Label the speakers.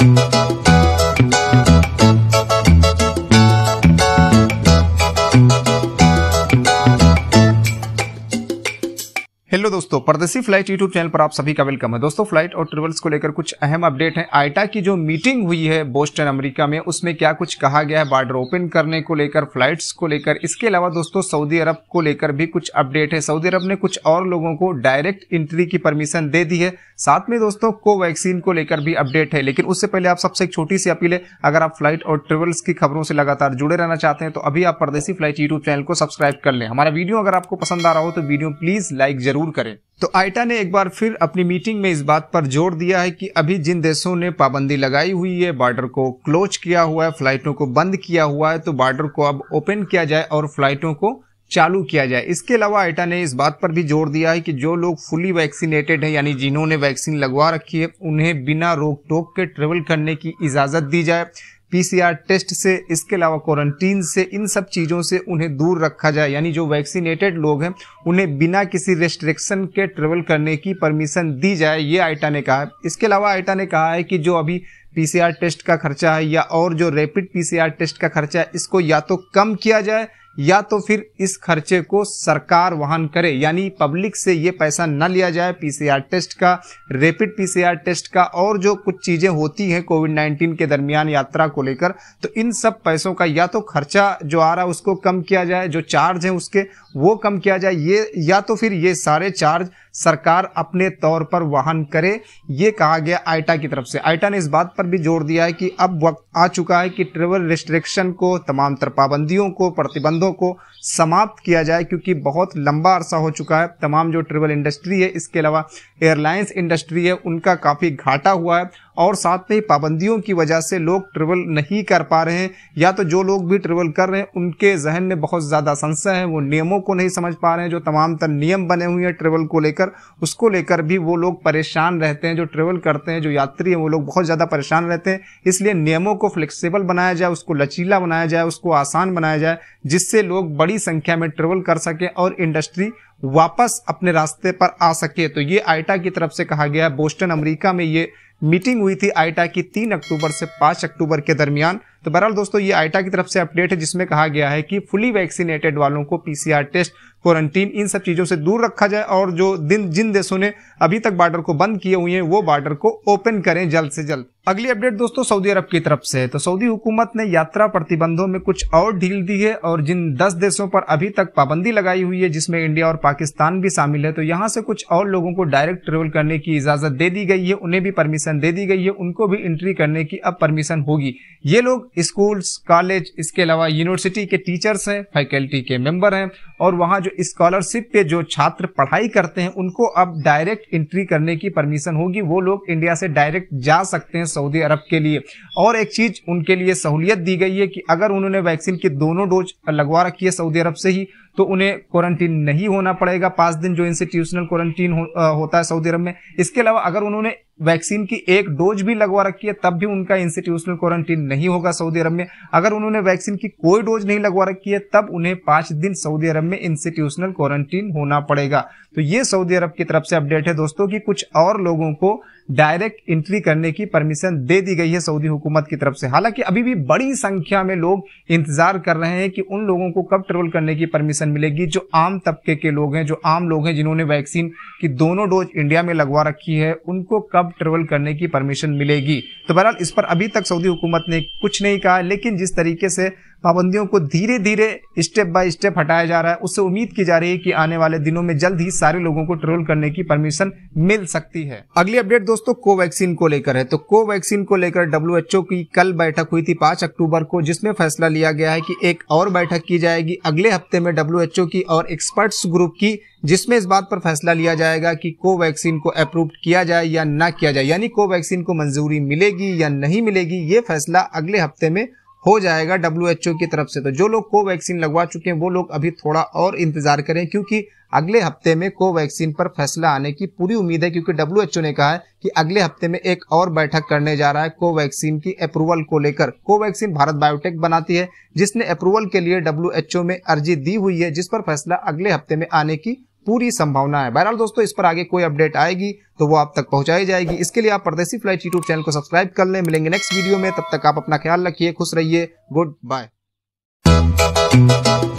Speaker 1: you. Hello दोस्तों परदेसी flight YouTube channel पर आप सभी का वेलकम है दोस्तों फ्लाइट और ट्रेवल्स को लेकर कुछ अहम अपडेट है आइटा की जो मीटिंग हुई है बोस्टन अमेरिका में उसमें क्या कुछ कहा गया है बार्डर ओपन करने को लेकर फ्लाइट्स को लेकर इसके अलावा दोस्तों सऊदी अरब को लेकर भी कुछ अपडेट है सऊदी अरब ने कुछ और लोगों को डायरेक्ट एंट्री की परमिशन दे दी है साथ में दोस्तों कोवैक्सीन को लेकर भी अपडेट है लेकिन उससे पहले आप सबसे एक छोटी सी अपील है अगर आप फ्लाइट और ट्रेवल्स की खबरों से लगातार जुड़े रहना चाहते हैं तो अभी आप परदेसी फ्लाइट यूट्यूब चैनल को सब्सक्राइब कर लें हमारा वीडियो अगर आपको पसंद आ रहा हो तो वीडियो प्लीज लाइक जरूर जरूर करें तो आइटा ने एक बार फिर अपनी मीटिंग में इस बात पर जोर दिया है कि अभी जिन देशों ने पाबंदी लगाई हुई है बॉर्डर को क्लोज किया हुआ है फ्लाइटों को बंद किया हुआ है तो बॉर्डर को अब ओपन किया जाए और फ्लाइटों को चालू किया जाए इसके अलावा आइटा ने इस बात पर भी जोर दिया है कि जो लोग फुली वैक्सीनेटेड हैं यानी जिन्होंने वैक्सीन लगवा रखी है उन्हें बिना रोक टोक के ट्रेवल करने की इजाज़त दी जाए पीसीआर टेस्ट से इसके अलावा क्वारंटीन से इन सब चीज़ों से उन्हें दूर रखा जाए यानी जो वैक्सीनेटेड लोग हैं उन्हें बिना किसी रेस्ट्रिक्शन के ट्रेवल करने की परमिशन दी जाए ये आइटा ने कहा है इसके अलावा आइटा ने कहा है कि जो अभी पीसीआर टेस्ट का खर्चा है या और जो रैपिड पीसीआर टेस्ट का खर्चा है इसको या तो कम किया जाए या तो फिर इस खर्चे को सरकार वहन करे यानी पब्लिक से ये पैसा न लिया जाए पीसीआर टेस्ट का रेपिड पीसीआर टेस्ट का और जो कुछ चीज़ें होती हैं कोविड 19 के दरमियान यात्रा को लेकर तो इन सब पैसों का या तो खर्चा जो आ रहा है उसको कम किया जाए जो चार्ज हैं उसके वो कम किया जाए ये या तो फिर ये सारे चार्ज सरकार अपने तौर पर वाहन करे ये कहा गया आइटा की तरफ से आइटा ने इस बात पर भी जोर दिया है कि अब वक्त आ चुका है कि ट्रेवल रिस्ट्रिक्शन को तमाम तर पाबंदियों को प्रतिबंधों को समाप्त किया जाए क्योंकि बहुत लंबा अरसा हो चुका है तमाम जो ट्रेवल इंडस्ट्री है इसके अलावा एयरलाइंस इंडस्ट्री है उनका काफ़ी घाटा हुआ है और साथ में ही पाबंदियों की वजह से लोग ट्रेवल नहीं कर पा रहे हैं या तो जो लोग भी ट्रेवल कर रहे हैं उनके जहन में बहुत ज़्यादा संशय है वो नियमों को नहीं समझ पा रहे हैं जो तमाम तर नियम बने हुए हैं ट्रेवल को लेकर उसको लेकर भी वो लोग परेशान रहते हैं जो ट्रेवल करते हैं जो यात्री हैं वो लोग बहुत ज़्यादा परेशान रहते हैं इसलिए नियमों को फ्लेक्सीबल बनाया जाए उसको लचीला बनाया जाए उसको आसान बनाया जाए जिससे लोग बड़ी संख्या में ट्रेवल कर सकें और इंडस्ट्री वापस अपने रास्ते पर आ सके तो ये आइटा की तरफ से कहा गया है बोस्टन अमेरिका में ये मीटिंग हुई थी आइटा की तीन अक्टूबर से पांच अक्टूबर के दरमियान तो बहरहाल दोस्तों ये आईटा की तरफ से अपडेट है जिसमें कहा गया है कि फुली वैक्सीनेटेड वालों को पीसीआर टेस्ट क्वारंटीन इन सब चीज़ों से दूर रखा जाए और जो दिन जिन देशों ने अभी तक बॉर्डर को बंद किए हुए हैं वो बॉर्डर को ओपन करें जल्द से जल्द अगली अपडेट दोस्तों सऊदी अरब की तरफ से है तो सऊदी हुकूमत ने यात्रा प्रतिबंधों में कुछ और ढील दी है और जिन 10 देशों पर अभी तक पाबंदी लगाई हुई है जिसमें इंडिया और पाकिस्तान भी शामिल है तो यहाँ से कुछ और लोगों को डायरेक्ट ट्रेवल करने की इजाजत दे दी गई है उन्हें भी परमिशन दे दी गई है उनको भी एंट्री करने की अब परमिशन होगी ये लोग स्कूल्स कॉलेज इसके अलावा यूनिवर्सिटी के टीचर्स हैं फैकल्टी के मेंबर हैं और वहाँ जो स्कॉलरशिप पे जो छात्र पढ़ाई करते हैं उनको अब डायरेक्ट एंट्री करने की परमिशन होगी वो लोग इंडिया से डायरेक्ट जा सकते हैं सऊदी अरब के लिए और एक चीज़ उनके लिए सहूलियत दी गई है कि अगर उन्होंने वैक्सीन की दोनों डोज लगवा रखी है सऊदी अरब से ही तो उन्हें क्वारंटीन नहीं होना पड़ेगा पाँच दिन जो इंस्टीट्यूशनल क्वारंटीन हो, होता है सऊदी अरब में इसके अलावा अगर उन्होंने वैक्सीन की एक डोज भी लगवा रखी है तब भी उनका इंस्टीट्यूशनल क्वारंटीन नहीं होगा सऊदी अरब में अगर उन्होंने वैक्सीन की कोई डोज नहीं लगवा रखी है तब उन्हें पाँच दिन सऊदी अरब में इंस्टीट्यूशनल क्वारंटीन होना पड़ेगा तो ये सऊदी अरब की तरफ से अपडेट है दोस्तों कि कुछ और लोगों को डायरेक्ट एंट्री करने की परमिशन दे दी गई है सऊदी हुकूमत की तरफ से हालांकि अभी भी बड़ी संख्या में लोग इंतजार कर रहे हैं कि उन लोगों को कब ट्रेवल करने की परमिशन मिलेगी जो आम तबके के लोग हैं जो आम लोग हैं जिन्होंने वैक्सीन की दोनों डोज इंडिया में लगवा रखी है उनको कब ट्रेवल करने की परमिशन मिलेगी तो बहरहाल इस पर अभी तक सऊदी हुकूमत ने कुछ नहीं कहा लेकिन जिस तरीके से पाबंदियों को धीरे धीरे स्टेप बाय स्टेप हटाया जा रहा है उससे उम्मीद की जा रही है कि आने वाले दिनों में जल्द ही सारे लोगों को ट्रोल करने की परमिशन मिल सकती है अगली अपडेट दोस्तों दोस्तों कोवैक्सीन को लेकर है तो कोवैक्सीन को लेकर डब्ल्यूएचओ की कल बैठक हुई थी पांच अक्टूबर को जिसमें फैसला लिया गया है कि एक और बैठक की जाएगी अगले हफ्ते में डब्ल्यूएचओ की और एक्सपर्ट्स ग्रुप की जिसमें इस बात पर फैसला लिया जाएगा कि कोवैक्सीन को अप्रूव किया जाए या ना किया जाए यानी कोवैक्सीन को मंजूरी मिलेगी या नहीं मिलेगी ये फैसला अगले हफ्ते में हो जाएगा डब्ल्यू की तरफ से तो जो लोग कोवैक्सीन लगवा चुके हैं वो लोग अभी थोड़ा और इंतजार करें क्योंकि अगले हफ्ते में कोवैक्सीन पर फैसला आने की पूरी उम्मीद है क्योंकि डब्ल्यू ने कहा है कि अगले हफ्ते में एक और बैठक करने जा रहा है कोवैक्सीन की अप्रूवल को लेकर कोवैक्सीन भारत बायोटेक बनाती है जिसने अप्रूवल के लिए डब्ल्यू में अर्जी दी हुई है जिस पर फैसला अगले हफ्ते में आने की पूरी संभावना है बहरहाल दोस्तों इस पर आगे कोई अपडेट आएगी तो वो आप तक पहुंचाई जाएगी इसके लिए आप परदेसी फ्लाइट यूट्यूब चैनल को सब्सक्राइब कर लें मिलेंगे नेक्स्ट वीडियो में तब तक आप अपना ख्याल रखिए खुश रहिए गुड बाय